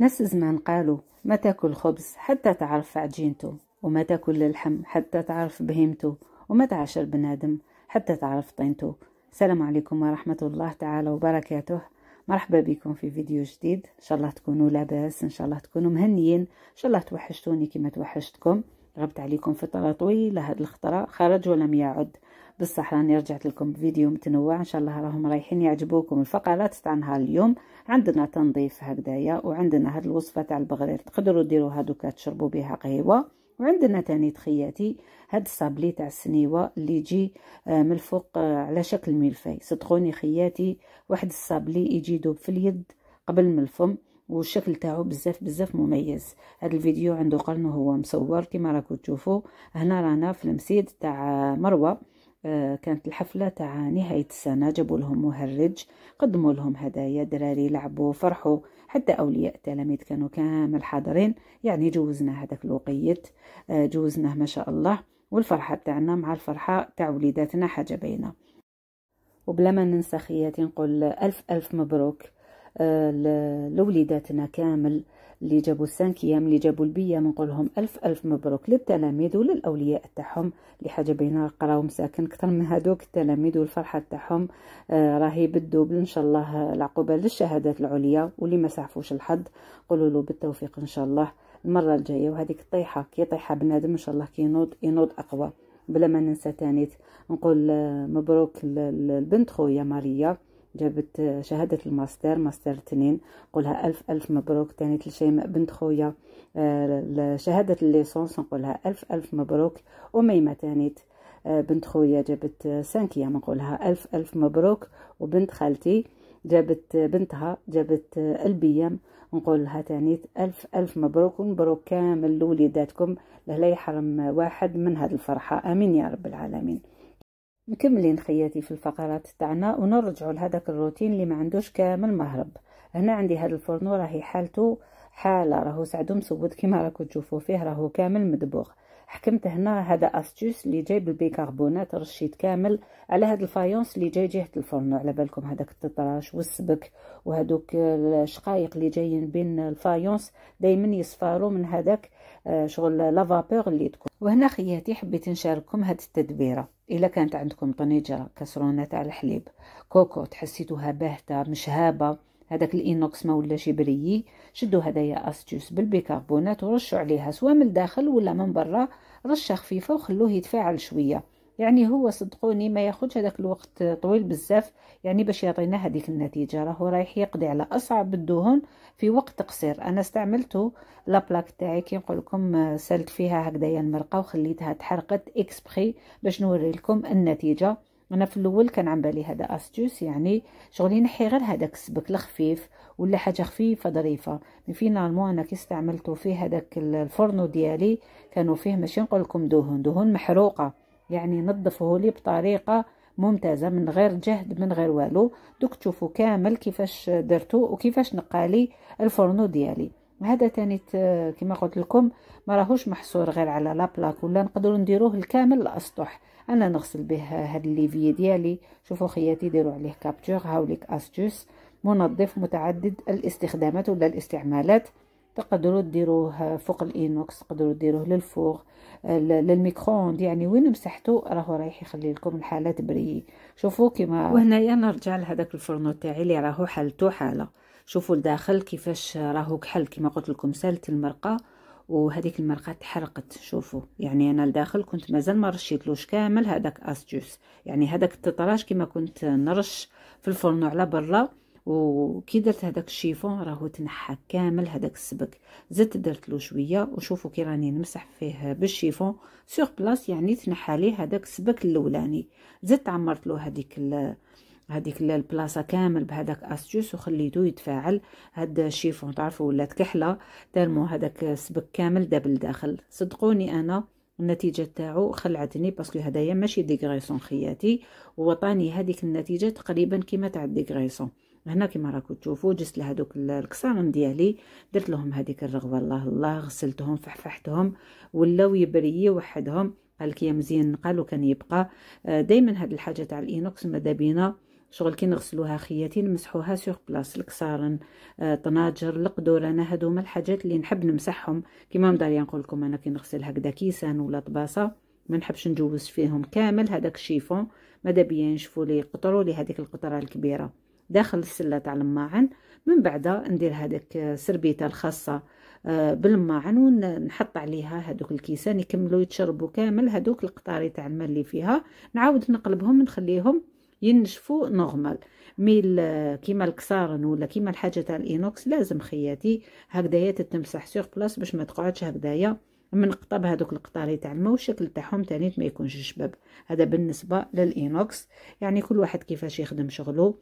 نفس زمان قالوا ما تاكل خبز حتى تعرف عجينته وما تاكل اللحم حتى تعرف بهيمته وما تعشر بنادم حتى تعرف طينته السلام عليكم ورحمة الله تعالى وبركاته مرحبا بكم في فيديو جديد ان شاء الله تكونوا لاباس ان شاء الله تكونوا مهنيين ان شاء الله توحشتوني كما توحشتكم غبت عليكم فترة طويلة هاد الخطرة خرج ولم يعد بصح راني رجعت لكم بفيديو متنوع ان شاء الله راهم رايحين يعجبوكم الفقرات تاع نهار اليوم عندنا تنظيف هكذايا وعندنا هاد الوصفه تاع البغرير تقدروا ديروها دوكا تشربوا بها قهوه وعندنا تاني تخياتي هاد الصابلي تاع السنيوه اللي يجي آه، من الفوق آه، على شكل ملفاي صدقوني خياتي واحد الصابلي يجي يدوب في اليد قبل من الفم والشكل تاعو بزاف بزاف مميز هذا الفيديو عنده قرن وهو مصور كما راكم تشوفوا هنا رانا في المسيد تاع آه، مروه آه، كانت الحفلة تاع نهاية السنة جابوا لهم مهرج قدموا لهم هدايا دراري لعبوا فرحوا حتى أولياء التلاميذ كانوا كامل حاضرين يعني جوزنا هذاك الوقيت آه، جوزناه ما شاء الله والفرحة تاعنا مع الفرحة تاع وليداتنا حاجة باينة وبلا ما ننسى خياتي نقول ألف ألف مبروك آه، لوليداتنا كامل اللي جابوا السانكيام اللي جابوا البيه نقولهم الف الف مبروك للتلاميذ وللاولياء تاعهم اللي حاجه بينا قراو مساكن اكثر من هذوك التلاميذ والفرحه تاعهم آه راهي بالدوبل ان شاء الله العقوبه للشهادات العليا واللي ما سعفوش الحظ قولوا له بالتوفيق ان شاء الله المره الجايه وهذيك الطيحه كي طيحه بنادم ان شاء الله كي ينوض ينوض اقوى بلا ما ننسى تانيت نقول آه، مبروك البنت خويا ماريا جابت شهادة الماستر ماستر تنين آه، نقولها ألف ألف مبروك تاني لشيماء بنت خويا شهادة الليسونس نقولها ألف ألف مبروك وميمة تانيت بنت خويا جابت سانكية نقولها ألف ألف مبروك وبنت خالتي جابت بنتها جابت البيام نقولها تانيت ألف ألف مبروك ومبروك كامل لوليداتكم لهلا يحرم واحد من هاد الفرحة آمين يا رب العالمين مكملين خياتي في الفقرات تاعنا ونرجعوا لهذاك الروتين اللي ما عندوش كامل مهرب هنا عندي هذا الفرن راهي حالته حاله راهو سعدو مسود كما راكم تشوفوا فيه راهو كامل مدبوغ حكمت هنا هذا استيوس اللي جاي بالبيكربونات رشيت كامل على هذا الفايونس اللي جاي جهه الفرن على بالكم هذاك التطراش والسبك وهذوك الشقايق اللي جايين بين الفايونس دائما يصفاروا من هذاك آه، شغل لافابور اللي تكون وهنا خياتي حبيت نشارككم هاد التدبيره الا كانت عندكم طنجره كسرونه تاع الحليب كوكو حسيتوها باهته مش هابه هذاك الإينوكس ما ولا شبريي شدو هدايا أستيوس بالبيكربونات ورشوا عليها سواء من الداخل ولا من برا رشة خفيفة وخلوه يتفاعل شوية يعني هو صدقوني ما ياخدش هذاك الوقت طويل بزاف يعني باش يعطينا هذيك النتيجه راهو رايح يقضي على اصعب الدهون في وقت قصير انا استعملته لابلاك تاعي كي نقول لكم آه، سلت فيها هكذايا المرقه وخليتها تحرقت اكسبري باش نوري لكم النتيجه انا في الاول كان عم بالي هذا استوس يعني شغل ينحي غير هذاك السبك الخفيف ولا حاجه خفيفه ظريفه مي فينالمون انا كي استعملته فيه هذاك الفرنو ديالي كانوا فيه ماشي نقول لكم دهون دهون محروقه يعني نظفوه لي بطريقه ممتازه من غير جهد من غير والو دوك تشوفوا كامل كيفاش درتو وكيفاش نقالي الفرنو ديالي هذا تاني كما قلت لكم ما راهوش محصور غير على لابلاك ولا نقدروا نديروه الكامل الاسطح انا نغسل به هاد الليفي ديالي شوفوا خياتي ديروا عليه كابتور هاوليك استوس منظف متعدد الاستخدامات ولا الاستعمالات تقدروا ديروه فوق الاينوكس تقدروا ديروه للفوغ للميكرووند يعني وين مسحتو راهو رايح يخلي لكم الحاله تبري شوفوا كيما وهنايا نرجع لهذاك الفرنو تاعي اللي راهو حالته حاله شوفوا الداخل كيفاش راهو كحل كيما قلت لكم سالت المرقه وهذيك المرقه تحرقت شوفوا يعني انا لداخل كنت مازال ما رشيتلوش كامل هذاك استوس يعني هذاك التطراش كما كنت نرش في الفرن على برا وكي درت هذاك الشيفون راهو تنحى كامل هذاك السبك زدت درت له شويه وشوفوا كي راني نمسح فيه بالشيفون سور بلاص يعني تنحى ليه هذاك السبك الاولاني زدت عمرت له هذيك هذيك البلاصه كامل بهذاك استيوس وخليتو يتفاعل هاد الشيفون تعرفوا ولات كحله تالمو هذاك السبك كامل داب لداخل صدقوني انا النتيجه تاعو خلعتني باسكو هدايا ماشي ديغريسون خياتي وعطاني هذيك النتيجه تقريبا كيما تاع الديغريسون هنا كيما راكم تشوفوا جست لهذوك الكسامن ديالي درت لهم هذيك الرغوه الله الله غسلتهم فحفحتهم ولاو يبري وحدهم قالك يا مزيان نقالو كان يبقى آه، دائما هاد الحاجه تاع الاينوكس مادا بينا شغل كي نغسلوها خياتي نمسحوها سوغ بلاص الكسارن آه طناجر القدور انا هادو هما الحاجات اللي نحب نمسحهم كيما مداري نقول لكم انا كي نغسل هكذا كيسان ولا طباسه ما نحبش نجوز فيهم كامل هذاك الشيفون ماذا بيا نشوفوا لي قطروا لي هذيك القطره الكبيره داخل السله تاع الماعن من بعد ندير هذاك آه، سربيته الخاصه آه، بالماعن ونحط عليها هذوك الكيسان يكملوا يتشربوا كامل هذوك القطاري تاع الماء اللي فيها نعاود نقلبهم نخليهم ينشفوا نورمال مي كيما الكسارن ولا كيما الحاجه تاع الاينوكس لازم خياتي هكذايا تتمسح سور بلاص باش ما تقعدش هكذايا منقطه هذوك القطاري تاع الماء والشكل تاعهم ثاني ما يكونش شباب هذا بالنسبه للاينوكس يعني كل واحد كيفاش يخدم شغله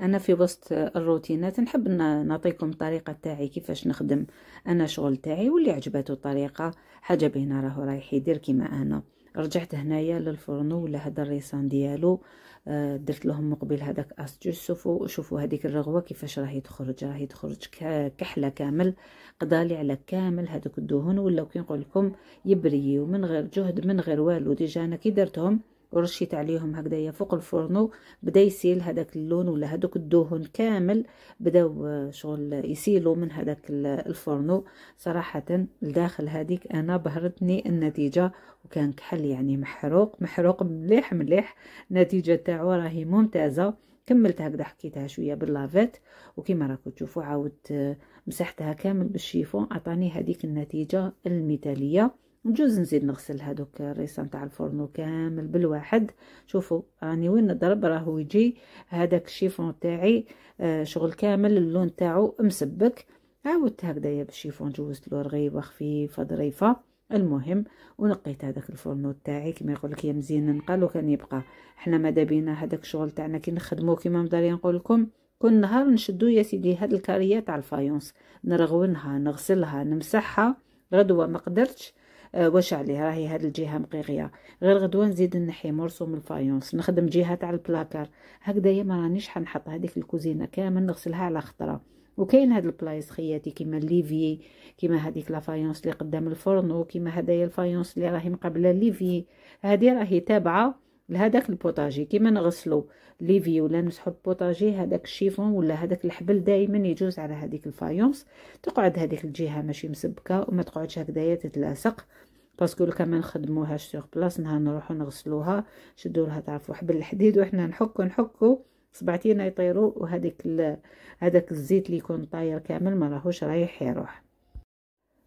انا في وسط الروتينات نحب نعطيكم الطريقه تاعي كيفاش نخدم انا شغل تاعي واللي عجبته الطريقه حاجه بينا راهو رايح يدير كيما انا رجعت هنايا للفرن ولا هذا الريسان ديالو آه، درت لهم مقبل هذاك اسجل شوفوا شوفوا هذيك الرغوه كيفاش راهي تخرج راهي تخرج كحله كامل قضالي على كامل هذوك الدهون ولاو كي نقول لكم يبريو من غير جهد من غير والو ديجا انا كي درتهم ورشيت عليهم هكذايا فوق الفرنو بدا يسيل هذاك اللون ولا هذوك الدهون كامل بداو آه، شغل يسيلوا من هذاك الفرنو صراحه لداخل هذيك انا بهرتني النتيجه وكان كحل يعني محروق محروق مليح مليح النتيجه تاعو راهي ممتازه كملت هكذا حكيتها شويه باللافيت وكما راكم تشوفوا عاودت آه، مسحتها كامل بالشيفون عطاني هذيك النتيجه المثاليه نجوز نزيد نغسل هادوك الريسان تاع الفرنو كامل بالواحد شوفوا راني وين نضرب راهو يجي هذاك الشيفون تاعي آه شغل كامل اللون تاعو مسبك عاودت هكذايا بالشيفون جوزت له رغيبه خفيفه ظريفه المهم ونقيت هذاك الفرنو تاعي كما يقول لك يا مزيان نقالو كان يبقى حنا ماذا بينا هذاك الشغل تاعنا كي نخدمو كيما مداري نقول لكم كل نهار نشدو يا سيدي هاد الكاريات تاع الفايونس نرغونها نغسلها نمسحها غدوه ما قدرتش آه، واش عليه راهي هاد الجهه مقيقيه غير غدوه نزيد نحي مرسو من الفايونس نخدم جهه تاع البلاكار هكذايا ما رانيش حنحط هذيك الكوزينه كامل نغسلها على خطره وكاين هاد البلايص خياتي كيما الليفي كيما هذيك لافايونس اللي قدام الفرن وكيما هدايا الفايونس اللي راهي مقابله الليفي هذه راهي تابعه لهداك البوطاجي كيما نغسلو ليفي ولا نمسحو البوطاجي هداك الشيفون ولا هداك الحبل دائما يجوز على هذيك الفايونس تقعد هذيك الجهه ماشي مسبكه وما تقعدش هكذايا تتلاصق باسكو لو كان ما نخدموهاش سور بلاص نهار نروحو نغسلوها شدو لها تعرفوا حبل الحديد وحنا نحكو نحكو صبعتينا يطيرو وهذيك هذاك الزيت اللي يكون طاير كامل ما راهوش رايح يروح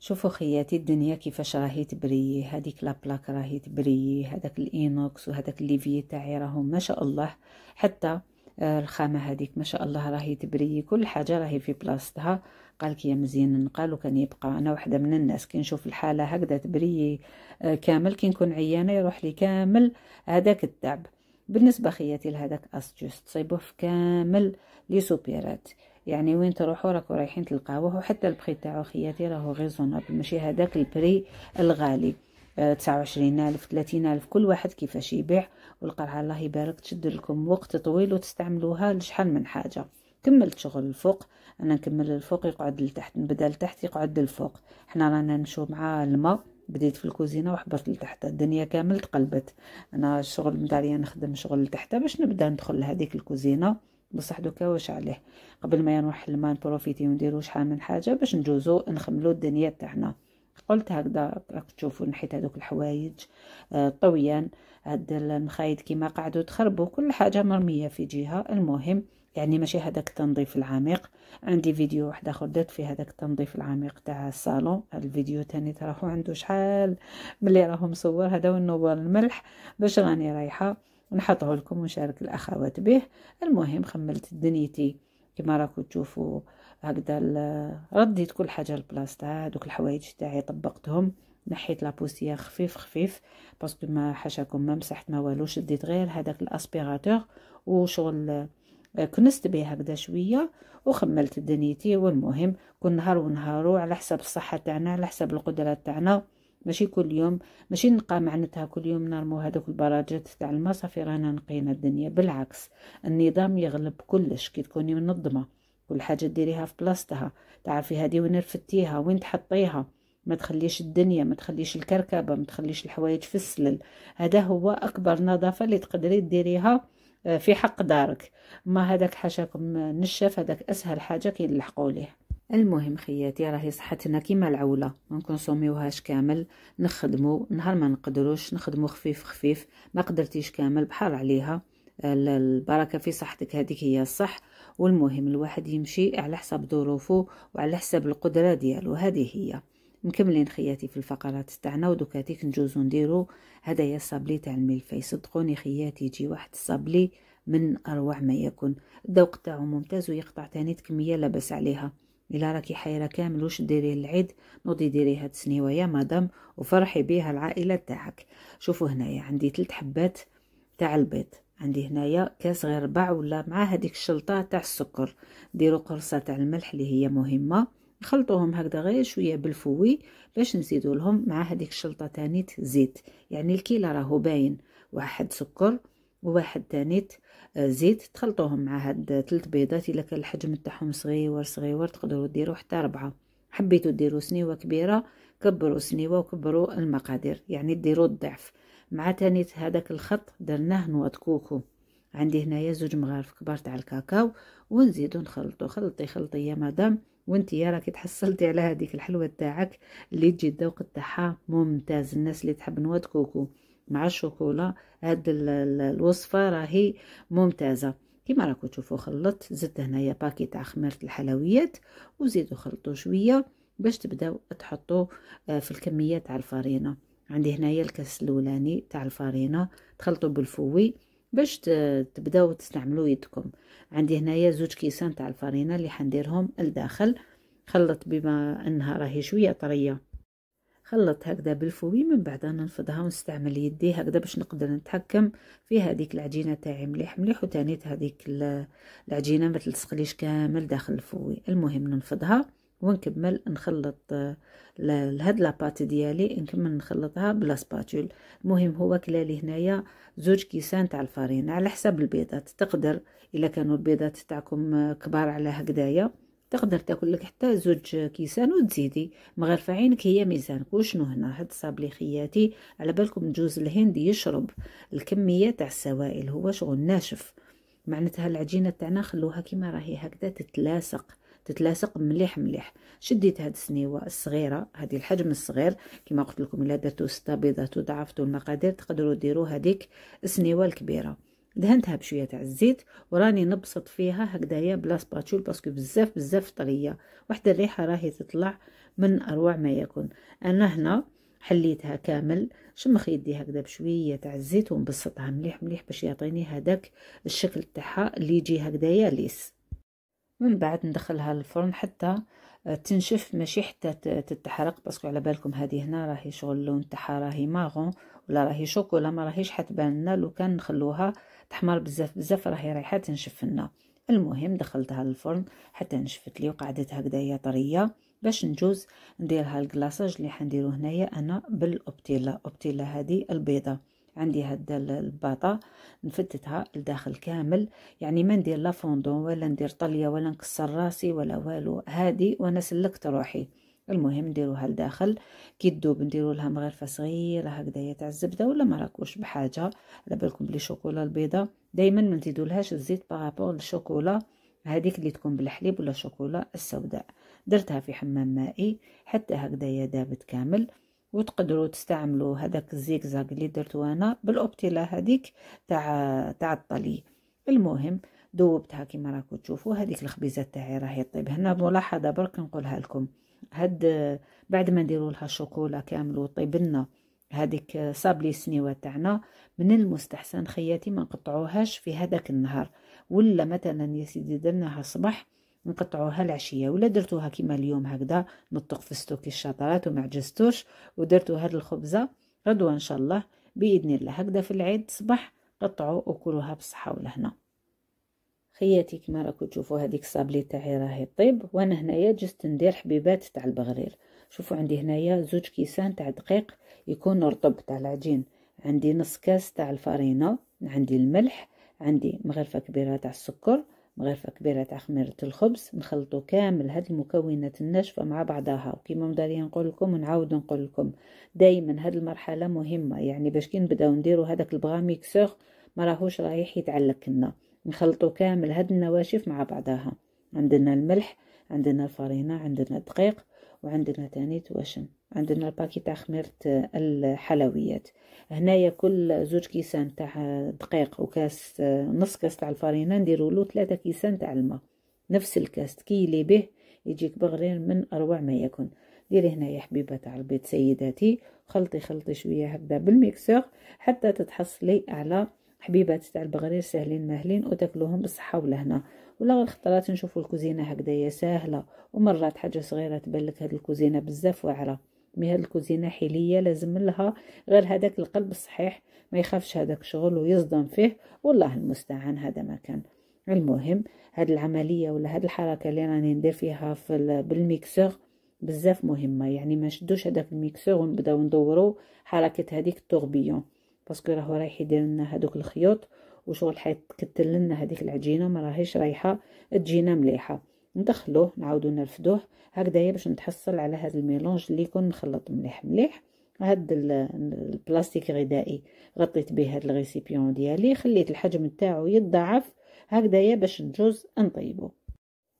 شوفوا خياتي الدنيا كيفاش راهي تبري هذيك لابلاك راهي تبري هذاك الاينوكس وهذاك الليفي تاعي راهم ما شاء الله حتى آه، الخامه هذيك ما شاء الله راهي تبري كل حاجه راهي في بلاصتها قالك يا مزيان نقال وكان يبقى انا وحده من الناس كي نشوف الحاله هكذا تبري آه، كامل كي نكون عيانه يروح لي كامل هذاك التعب بالنسبه خياتي لهذاك استوس تصيبوه في كامل لي سوبيرات يعني وين تروحوا راكو رايحين تلقاوه وحتى البخي تاعو خياتي راهو غيزونابل ماشي هذاك البري الغالي آه، تسعة وعشرين ألف ثلاثين ألف كل واحد كيفاش يبيع والقرعة الله يبارك تشد لكم وقت طويل وتستعملوها لشحال من حاجة كملت شغل الفوق انا نكمل الفوق يقعد لتحت نبدا لتحت يقعد للفوق حنا رانا نمشو مع الماء بديت في الكوزينه وحبرت لتحت الدنيا كامل تقلبت انا الشغل نتاعي نخدم شغل لتحت باش نبدا ندخل لهذيك الكوزينه بصح دوكا واش عليه قبل ما يروح المان بروفيتي ونديرو شحال من حاجه باش نجوزو نخملو الدنيا تاعنا قلت هكذا تشوفوا نحيت هذوك الحوايج الطويان آه، هاد المخايد كيما قعدوا تخربوا كل حاجه مرميه في جهه المهم يعني ماشي هذاك التنظيف العميق عندي فيديو واحد اخر درت فيه هذاك التنظيف العميق تاع الصالون الفيديو تاني تراهو عنده شحال ملي راهو مصور هذا والنوار الملح باش راني رايحه نحطه لكم ونشارك الاخوات به المهم خملت دنيتي كما راكم تشوفوا هكذا رديت كل حاجه لبلاصتها دوك الحوايج تاعي طبقتهم نحيت لابوسيه خفيف خفيف باسكو ما حاشاكم ما مسحت ما والو شديت غير هذاك الاسبيراتور وشغل آه، كنست به هكذا شويه وخملت دنيتي والمهم كل نهار ونهارو على حسب الصحه تاعنا على حسب القدرات تاعنا ماشي كل يوم ماشي نقى معناتها كل يوم نرمو هذوك البراجات تاع صافي رانا نقينا الدنيا بالعكس النظام يغلب كلش كي تكوني منظمه كل حاجه ديريها في بلاصتها تعرفي هذه وين رفتيها وين تحطيها ما تخليش الدنيا ما تخليش الكركبه ما تخليش الحوايج في السلل هذا هو اكبر نظافه اللي تقدري ديريها آه، في حق دارك ما هذاك حاشاكم نشف هذاك اسهل حاجه كي نلحقوا ليه المهم خياتي راهي صحتنا كيما العوله ما نكونسوميوهاش كامل نخدمو نهار ما نقدروش نخدمو خفيف خفيف ما قدرتيش كامل بحال عليها البركه في صحتك هذيك هي الصح والمهم الواحد يمشي على حسب ظروفه وعلى حسب القدره ديالو هذه هي مكملين خياتي في الفقرات تاعنا ودوكاتيك نجوزو نديرو هدايا الصابلي تاع الملفي صدقوني خياتي يجي واحد الصابلي من اروع ما يكون الذوق تاعو ممتاز ويقطع تاني كميه لاباس عليها الا راكي حايره كامل واش ديري العيد نوضي ديري هاد يا مدام وفرحي بها العائله تاعك شوفوا هنايا عندي ثلاث حبات تاع البيض عندي هنايا كاس غير ربع ولا مع هذيك الشلطه تاع السكر ديروا قرصه تاع الملح اللي هي مهمه نخلطوهم هكذا غير شويه بالفوي باش نزيدوا لهم مع هذيك الشلطه تانيت زيت يعني الكيلو راهو باين واحد سكر وواحد تانيت زيت تخلطوهم مع هاد ثلاث بيضات الا كان الحجم تاعهم صغيور صغيور تقدروا ديروا حتى ربعه حبيتوا ديروا سنيوه كبيره كبروا سنيوه وكبروا المقادير يعني ديروا الضعف مع تانيت هذاك الخط درناه نواد كوكو عندي هنايا زوج مغارف كبار تاع الكاكاو ونزيدو نخلطو خلطي خلطي يا مدام وانتي راكي تحصلتي على هذيك الحلوه تاعك اللي تجي الذوق تاعها ممتاز الناس اللي تحب نواد كوكو مع الشوكولا هاد الوصفه راهي ممتازه كما راكم تشوفوا خلطت زدت هنايا باكي تاع خميره الحلويات وزيدوا خلطوا شويه باش تبداو تحطوا آه، في الكميه تاع الفرينه عندي هنايا الكاس الاولاني تاع الفرينه تخلطوا بالفوي باش تبداو تستعملوا يدكم عندي هنايا زوج كيسان تاع الفرينه اللي حنديرهم لداخل خلط بما انها راهي شويه طريه خلط هكذا بالفوي من بعد انا نفضها ونستعمل يدي هكذا باش نقدر نتحكم في هذيك العجينه تاعي مليح مليح وتانيت هذيك العجينه ما تلصقليش كامل داخل الفوي المهم ننفضها ونكمل نخلط لهاد لاباط ديالي نكمل نخلطها بلا سباتول المهم هو كلالي هنايا زوج كيسان تاع الفرينه على حساب البيضات تقدر الا كانوا البيضات تاعكم آه، كبار على هكذايا تقدر تاكل لك حتى زوج كيسان وتزيدي مغرفه عينك هي ميزانك وشنو هنا هاد صابلي خياتي على بالكم جوز الهند يشرب الكميه تاع السوائل هو شغل ناشف معناتها العجينه تاعنا خلوها كيما راهي هكذا تتلاصق تتلاصق مليح مليح شديت هاد السنيوه الصغيره هذه الحجم الصغير كيما قلت لكم الا درتو سته بيضات وضعفتو المقادير تقدروا ديروا هذيك السنيوه الكبيره دهنتها بشويه تاع الزيت وراني نبسط فيها هكذايا بلا سباتول باسكو بزاف بزاف طريه واحد الريحه راهي تطلع من اروع ما يكون انا هنا حليتها كامل شمخ يدي هكذا بشويه تاع الزيت ونبسطها مليح مليح باش يعطيني هذاك الشكل تاعها اللي يجي هكذايا ليس من بعد ندخلها للفرن حتى تنشف ماشي حتى تتحرق باسكو على بالكم هذه هنا راهي شغل اللون تاعها راهي ماغون ولا راهي شوكولا ما راهيش حتبان لنا لو كان نخلوها تحمر بزاف بزاف راهي رايحه تنشف لنا المهم دخلتها للفرن حتى نشفت لي وقعدت هكذايا طريه باش نجوز نديرها الكلاصاج اللي حنديرو هنايا انا بالاوبتيلا اوبتيلا هذه البيضه عندي هاد الباطا نفتتها لداخل كامل يعني ما ندير لا فوندون ولا ندير طليه ولا نكسر راسي ولا والو هادي وانا سلكت روحي المهم نديروها لداخل كي تذوب نديرو لها مغرفه صغيره هكذايا تاع الزبده ولا مراكوش بحاجه على بالكم بلي شوكولا البيضه دائما ما نزيدولهاش الزيت بارابور للشوكولا هذيك اللي تكون بالحليب ولا الشوكولا السوداء درتها في حمام مائي حتى هكذايا دابت كامل وتقدروا تستعملوا هذاك الزيكزاك اللي درتو انا بالاوبتيلا هذيك تاع تاع الطلي المهم ذوبتها كيما راكم تشوفوا هذيك الخبيزه تاعي راهي طيب هنا ملاحظه برك نقولها لكم هاد بعد ما نديروا لها الشوكولا كامل وطيب لنا هذيك صابلي سنيوه تاعنا من المستحسن خياتي ما نقطعوهاش في هذاك النهار ولا مثلا يا سيدي درناها الصباح نقطعوها العشيه ولا درتوها كيما اليوم هكذا نطق في ستوكي الشطرات وما عجزتوش ودرتو هاد الخبزه غدوه ان شاء الله باذن الله هكذا في العيد صباح قطعوا وكلوها بالصحه والهنا خياتي كما راكم تشوفوا هذيك الصابلي تاعي راهي طيب وانا هنايا جست ندير حبيبات تاع البغرير شوفوا عندي هنايا زوج كيسان تاع دقيق يكون رطب تاع العجين عندي نص كاس تاع الفرينه عندي الملح عندي مغرفه كبيره تاع السكر مغرفة كبيرة تاع خميرة الخبز نخلطو كامل هاد المكونات الناشفة مع بعضها وكيما مداري نقول لكم ونعاود نقول لكم دايما هاد المرحلة مهمة يعني باش كي نبداو نديرو هذاك البغا ميكسور ما راهوش رايح يتعلق لنا نخلطو كامل هاد النواشف مع بعضها عندنا الملح عندنا الفرينة عندنا الدقيق وعندنا تاني تواشن عندنا الباكي تاع خميرة الحلويات هنايا كل زوج كيسان تاع دقيق وكاس نص كاس تاع الفرينة نديرو له ثلاثة كيسان تاع الماء نفس الكاس تكيلي به يجيك بغرير من اروع ما يكون ديري هنايا حبيبه تاع البيض سيداتي خلطي خلطي شويه هكذا بالميكسور حتى تتحصلي على حبيبات تاع البغرير سهلين مهلين وتاكلوهم بالصحه ولهنا غير الخطرات نشوفوا الكوزينه هكذايا ساهله ومرات حاجه صغيره تبان لك هاد الكوزينه بزاف واعره مي هاد الكوزينه حيليه لازم لها غير هذاك القلب الصحيح ما يخافش هذاك الشغل ويصدم فيه والله المستعان هذا ما كان المهم هاد العمليه ولا هاد الحركه اللي راني ندير فيها في بالميكسور بزاف مهمه يعني ما نشدوش هذاك الميكسور ونبداو ندورو حركه هذيك التوربيون باسكو راهو رايح يدير لنا هذوك الخيوط وشغل كتل لنا هذيك العجينه ما راهيش رايحه تجينا مليحه ندخلوه نعاودو نرفدوه هكذايا باش نتحصل على هذا الميلونج اللي يكون مخلط مليح مليح هاد البلاستيك غذائي غطيت به هاد الغيسيبيون ديالي خليت الحجم نتاعو يتضاعف هكذايا باش نجوز نطيبو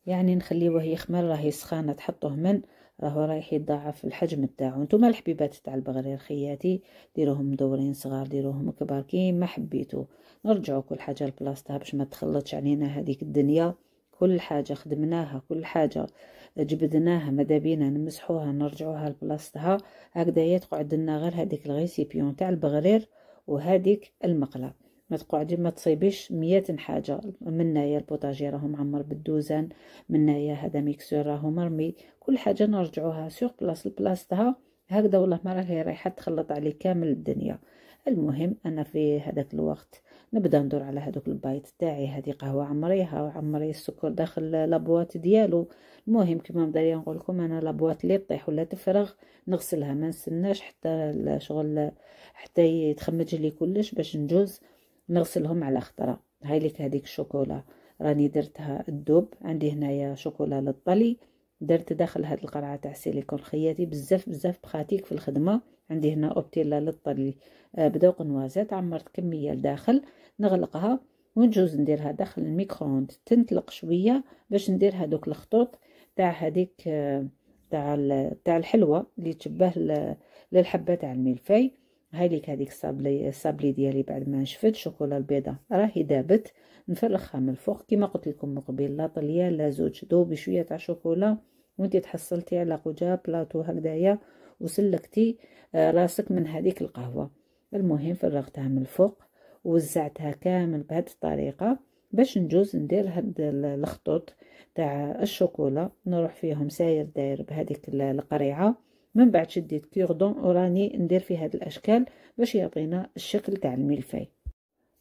يعني نخليوه يخمر راهي سخانه تحطوه من راهو رايح يضاعف الحجم تاعو نتوما الحبيبات تاع البغرير خياتي ديروهم مدورين صغار ديروهم كبار كيما حبيتو نرجعو كل حاجه لبلاصتها باش ما تخلطش علينا هذيك الدنيا كل حاجه خدمناها كل حاجه جبدناها مدابينا نمسحوها نرجعوها لبلاصتها هكذا تقعد لنا غير هذيك الغيسيبيون تاع البغرير وهذيك المقله ما تقعدي ما تصيبيش ميات حاجة هنايا البوطاجي راهو معمر بالدوزان هنايا هذا ميكسور راهو مرمي كل حاجة نرجعوها سوق بلاص لبلاصتها هكذا والله ما راهي رايحة تخلط علي كامل الدنيا المهم انا في هذاك الوقت نبدا ندور على هذوك البايت تاعي هذه قهوه عمريها وعمري السكر داخل لابوات ديالو المهم كما بداية نقول لكم انا لابوات اللي تطيح ولا تفرغ نغسلها ما نستناش حتى الشغل حتى يتخمج لي كلش باش نجوز نغسلهم على خطرة هاي لك هذيك الشوكولا راني درتها الدوب عندي هنايا شوكولا للطلي درت داخل هاد القرعه تاع السيليكون خياتي بزاف بزاف بخاتيك في الخدمه عندي هنا اوبتيلا للطلي آه، بدوق نوازات عمرت كميه لداخل نغلقها ونجوز نديرها داخل الميكرووند تنطلق شويه باش ندير هادوك الخطوط تاع هذيك آه، تاع تاع الحلوه اللي تشبه للحبه تاع الملفاي هاي ليك هذيك الصابلي صابلي ديالي بعد ما نشفت شوكولا البيضه راهي دابت نفرخها من الفوق كما قلت لكم من قبل لا طليه لا زوج دوبي شويه تاع شوكولا وانت تحصلتي على قجا بلاطو هكذايا وسلكتي آه، راسك من هذيك القهوه المهم فرغتها من الفوق وزعتها كامل بهذه الطريقه باش نجوز ندير هاد الخطوط تاع الشوكولا نروح فيهم ساير داير بهذيك القريعه من بعد شديت كيردون وراني ندير في هاد الاشكال باش يعطينا الشكل تاع الملفاي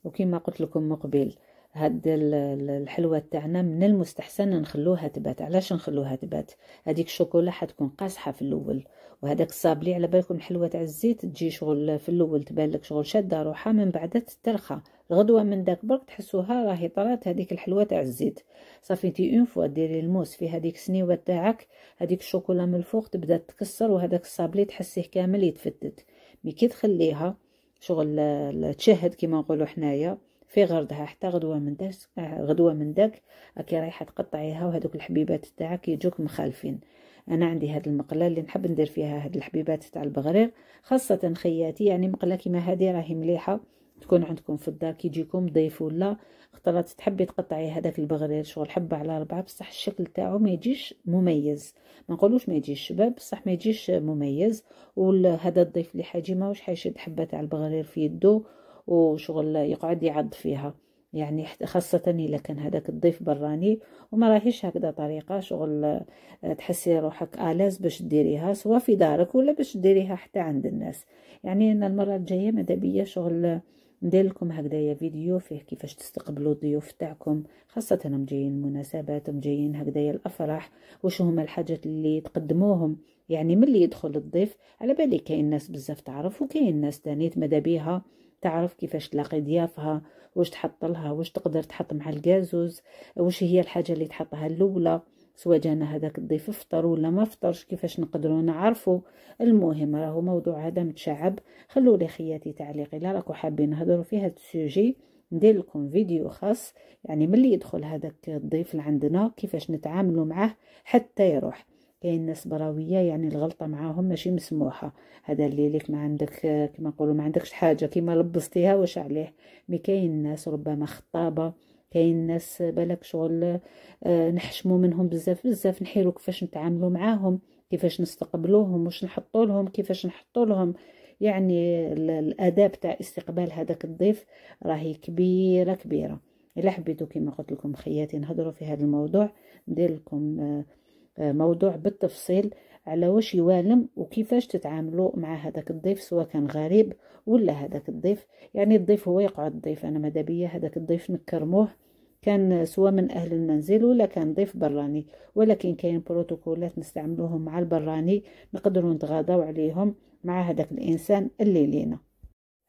وكما قلت لكم مقبل هاد الحلوه تاعنا من المستحسن نخلوها تبات علاش نخلوها تبات هذيك الشوكولا حتكون قاصحه في الاول وهذاك الصابلي على بالكم الحلوه تاع الزيت تجي شغل في الاول تبان لك شغل شاده روحها من بعد تسترخى الغدوه من داك برك تحسوها راهي طرات هذيك الحلوه تاع الزيت صافي تي اون فوا ديري الموس في هذيك السنيوه تاعك هذيك الشوكولا من الفوق تبدا تكسر وهذاك الصابلي تحسيه كامل يتفتت مي كي تخليها شغل تشهد كيما نقولوا حنايا في غردها حتى غدوه من داك آه، غدوه من داك راكي رايحه تقطعيها وهذوك الحبيبات تاعك يجوك مخالفين انا عندي هاد المقله اللي نحب ندير فيها هاد الحبيبات تاع البغرير خاصه خياتي يعني مقله كيما هذه راهي مليحه تكون عندكم في الدار كي يجيكم ضيف ولا خطرات تحبي تقطعي هذاك البغرير شغل حبه على ربعه بصح الشكل تاعو ما يجيش مميز ما نقولوش ما يجيش شباب بصح ما يجيش مميز وهذا الضيف اللي حاجي ماهوش حيشد حبه تاع البغرير في يده وشغل يقعد يعض فيها يعني خاصة إلا كان هذاك الضيف براني وما راهيش هكذا طريقة شغل آه، تحسي روحك آلاز باش ديريها سواء في دارك ولا باش ديريها حتى عند الناس يعني أنا المرة الجاية مدابية بيا شغل ندير لكم هكذايا فيديو فيه كيفاش تستقبلوا الضيوف تاعكم خاصة هم جايين مناسبات جايين هكذايا الأفراح وش هما الحاجات اللي تقدموهم يعني ملي يدخل الضيف على بالي كاين ناس بزاف تعرف وكاين ناس تانيت مدابيها بيها تعرف كيفاش تلاقي ضيافها واش تحط لها واش تقدر تحط مع الكازوز واش هي الحاجه اللي تحطها الاولى سواء جانا هذاك الضيف فطر ولا ما فطرش كيفاش نقدروا نعرفوا المهم راهو موضوع هذا متشعب خلوا لي خياتي تعليقي الا راكو حابين نهضروا في هذا السوجي ندير لكم فيديو خاص يعني ملي يدخل هذاك الضيف لعندنا كيفاش نتعاملوا معاه حتى يروح كاين ناس براويه يعني الغلطه معاهم ماشي مسموحه هذا اللي ليك ما عندك كما نقولوا ما عندكش حاجه كيما لبستيها واش عليه مي كاين ناس ربما خطابه كاين ناس بالك شغل آه، نحشموا منهم بزاف بزاف نحيروا كيفاش نتعاملوا معاهم كيفاش نستقبلوهم واش نحطوا لهم كيفاش نحطوا لهم يعني الاداب تاع استقبال هذاك الضيف راهي كبيره كبيره الا حبيتو كما قلت لكم خياتي نهضروا في هذا الموضوع ندير لكم آه آه، موضوع بالتفصيل على واش يوالم وكيفاش تتعاملوا مع هذاك الضيف سواء كان غريب ولا هذاك الضيف يعني الضيف هو يقعد الضيف انا ماذا بيا هذاك الضيف نكرموه كان سواء من اهل المنزل ولا كان ضيف براني ولكن كاين بروتوكولات نستعملوهم مع البراني نقدروا نتغاضاو عليهم مع هذاك الانسان اللي لينا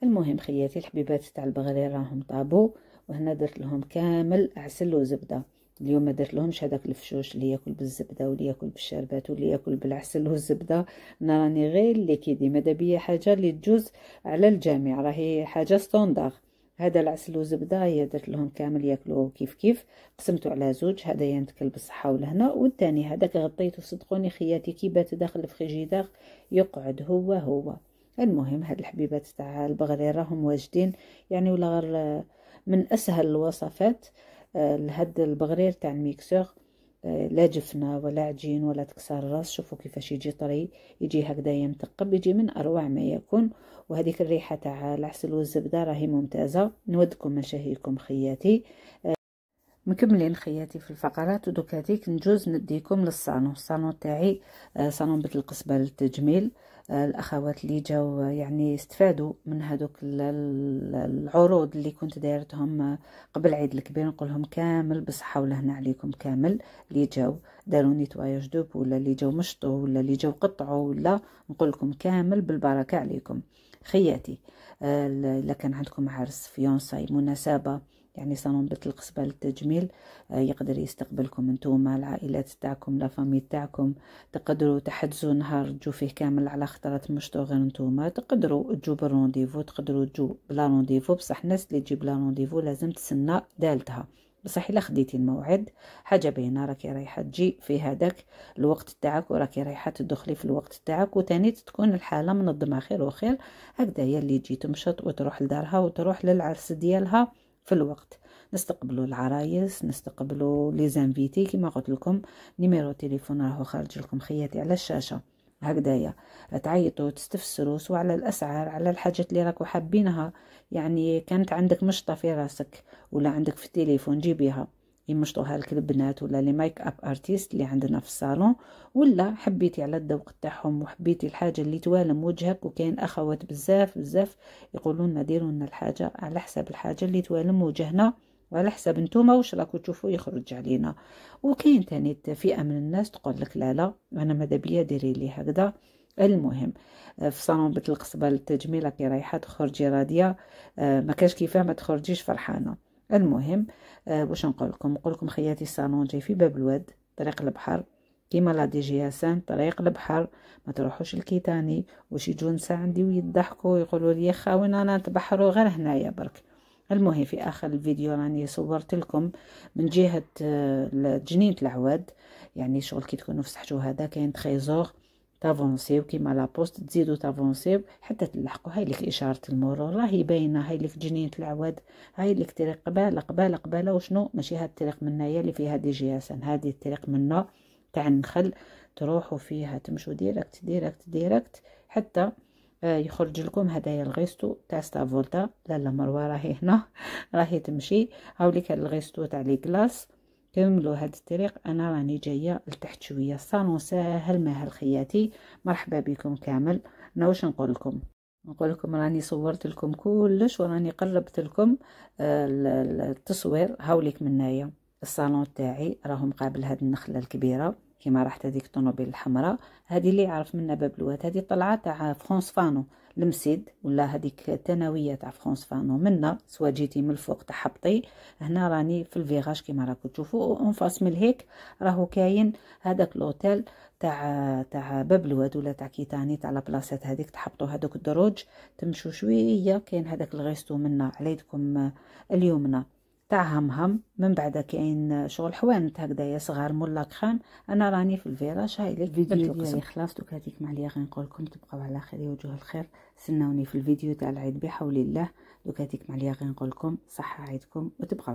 المهم خياتي الحبيبات تاع البغري راهم طابو وهنا درت لهم كامل عسل وزبده اليوم ما درت لهمش هذاك الفشوش اللي ياكل بالزبده واللي ياكل بالشربات واللي ياكل بالعسل والزبده انا راني غير اللي كيدي ماذا بيا حاجه اللي تجوز على الجميع راهي حاجه ستوندار هذا العسل والزبده هي درت لهم كامل ياكلوه كيف كيف قسمته على زوج هذا ينتكل بالصحه ولهنا والثاني هذاك غطيته صدقوني خياتي كي بات داخل الفريجيدار يقعد هو هو المهم هاد الحبيبات تاع البغلي راهم واجدين يعني ولا غير آه، من اسهل الوصفات لهاد البغرير تاع الميكسور لا جفنة ولا عجين ولا تكسر راس شوفوا كيفاش يجي طري يجي هكذا يمتقب يجي من أروع ما يكون وهذيك الريحة تاع العسل والزبدة راهي ممتازة نودكم مشاهيكم خياتي مكملين خياتي في الفقرات ودوك هذيك نجوز نديكم للصالون الصالون تاعي آه، صالون بيت القصبة للتجميل الاخوات اللي جاو يعني استفادوا من هذوك العروض اللي كنت دايرتهم قبل عيد الكبير نقول لهم كامل بالصحه ولهنا عليكم كامل اللي جاو داروا نيتواياج دوب ولا اللي جاو مشطوا ولا اللي جاو قطعوا ولا نقول لكم كامل بالبركه عليكم خياتي آه، الا كان عندكم عرس فيونساي مناسبه يعني صالون بيت القصبة للتجميل آه، يقدر يستقبلكم نتوما العائلات تاعكم لافامي تاعكم تقدروا تحجزوا نهار تجو فيه كامل على خطرة مش غير نتوما تقدروا تجو بالرونديفو تقدروا تجو بلا رونديفو بصح الناس اللي تجي بلا رونديفو لازم تسنى دالتها بصح الا خديتي الموعد حاجه باينه راكي رايحه تجي في هذاك الوقت تاعك وراكي رايحه تدخلي في الوقت تاعك وتاني تكون الحاله منظمه خير وخير هكذايا اللي تجي تمشط وتروح لدارها وتروح للعرس ديالها في الوقت نستقبلوا العرايس نستقبلوا لي زانفيتي كما قلت لكم نيميرو تليفون راهو خارج لكم خياتي على الشاشه هكذايا تعيطوا تستفسروا سواء على الاسعار على الحاجات اللي راكو حابينها يعني كانت عندك مشطه في راسك ولا عندك في التليفون جيبيها يمشطوها هالك البنات ولا لي مايك اب ارتيست اللي عندنا في الصالون ولا حبيتي على الذوق تاعهم وحبيتي الحاجه اللي توالم وجهك وكاين اخوات بزاف بزاف يقولوا لنا ديروا لنا الحاجه على حسب الحاجه اللي توالم وجهنا وعلى حسب نتوما واش راكو تشوفوا يخرج علينا وكاين ثاني فئه من الناس تقول لك لا لا انا ماذا بيا ديري لي هكذا المهم آه، في صالون بيت القصبه للتجميل كي رايحه تخرجي راضيه آه، ما كاش كيفاه ما تخرجيش فرحانه المهم آه واش نقول لكم نقول لكم خياتي الصالون جاي في باب الواد طريق البحر كيما لا دي جي ياسان طريق البحر ما تروحوش الكيتاني واش يجوا نساء عندي ويضحكوا ويقولوا لي خاوين انا تبحروا غير هنايا برك المهم في اخر الفيديو راني صورت لكم من جهه آه، جنينه العواد يعني شغل كي تكونوا في هذا كاين تريزور تافونسيو كيما لابوست تزيدو تافونسيو حتى تلحقو هاي لك اشاره المرور راهي باينه هاي لك جنينه العواد هاي لك طريق قباله قباله قباله وشنو ماشي هاد الطريق منايا اللي فيها دي جي ان هادي الطريق منا تاع النخل تروحو فيها تمشو ديريكت ديريكت ديريكت حتى آه، يخرج لكم هدايا الغيستو تاع ستافولتا لا لا مروه راهي هنا راهي تمشي هاوليك الغيستو تاع لي كلاس كملوا هاد الطريق انا راني جايه لتحت شويه الصالون ساهل مهل خياتي مرحبا بكم كامل انا واش نقول لكم نقول لكم راني صورت لكم كلش وراني قربت لكم آه، التصوير هاوليك منايا الصالون تاعي راهو مقابل هاد النخله الكبيره كيما راحت هذيك الطوموبيل الحمراء هذه اللي يعرف منها باب الواد هذه طلعه تاع فرانس فانو المسيد ولا هذيك الثانويه تاع فرونس فانو منا سوا جيتي من الفوق تحبطي هنا راني في الفيراج كيما راكم تشوفوا اون فاس من هيك راهو كاين هذاك لوتيل تاع تاع باب الواد ولا تاع كيتاني تاع لابلاصات هذيك تحبطوا هذوك الدروج تمشوا شويه كاين هذاك الغيستو منا على يدكم آه، اليمنى تاع همهم من بعد كاين شغل حوانت يا صغار مولا خام انا راني في الفيراج هاي لك الفيديو ديالي خلاص دوك هذيك معليا نقول لكم تبقاو على خير وجوه الخير سناوني في الفيديو تاع العيد بحول الله دوك هذيك معليا نقول لكم صحه عيدكم وتبقاو